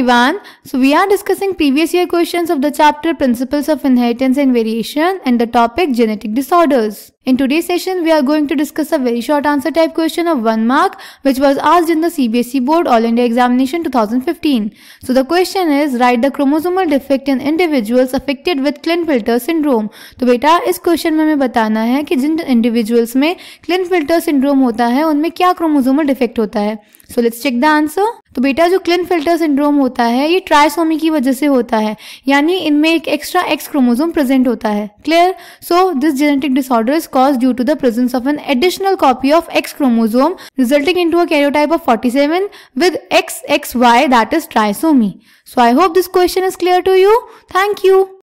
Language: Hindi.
everyone. So we are discussing previous year questions of the chapter Principles of Inheritance and Variation and the topic Genetic Disorders. In today's session, we are going to discuss a very short answer type question of one mark which was asked in the CBSE Board All India Examination 2015. So the question is, write the chromosomal defect in individuals affected with Klinefelter syndrome. तो बेटा इस क्वेश्चन में हमें बताना है कि जिन इंडिविजुअल्स में Klinefelter syndrome होता है उनमें क्या क्रोमोसोमल डिफेक्ट होता है So let's check the answer. तो बेटा जो क्लिन फिल्टर सिंड्रोम होता है ये ट्राइसोमी की वजह से होता है यानी इनमें एक एक्स्ट्रा एक्स क्रोमोसोम प्रेजेंट होता है clear so this genetic disorder is caused due to the presence of an additional copy of X chromosome resulting into a karyotype of 47 with XXY that is trisomy. So I hope this question is clear to you. Thank you.